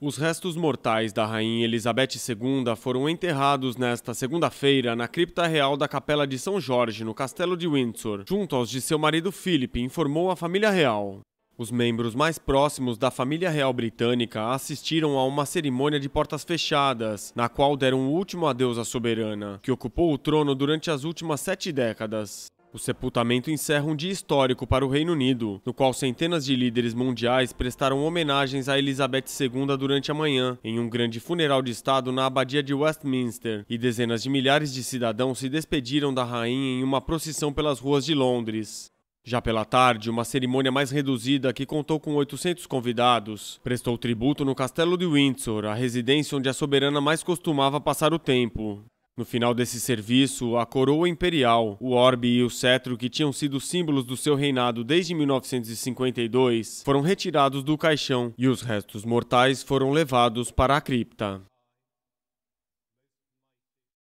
Os restos mortais da rainha Elizabeth II foram enterrados nesta segunda-feira na cripta real da Capela de São Jorge, no Castelo de Windsor, junto aos de seu marido Philip, informou a família real. Os membros mais próximos da família real britânica assistiram a uma cerimônia de portas fechadas, na qual deram o último adeus à soberana, que ocupou o trono durante as últimas sete décadas. O sepultamento encerra um dia histórico para o Reino Unido, no qual centenas de líderes mundiais prestaram homenagens a Elizabeth II durante a manhã, em um grande funeral de Estado na Abadia de Westminster, e dezenas de milhares de cidadãos se despediram da rainha em uma procissão pelas ruas de Londres. Já pela tarde, uma cerimônia mais reduzida que contou com 800 convidados prestou tributo no Castelo de Windsor, a residência onde a soberana mais costumava passar o tempo. No final desse serviço, a coroa imperial, o orbe e o cetro, que tinham sido símbolos do seu reinado desde 1952, foram retirados do caixão e os restos mortais foram levados para a cripta.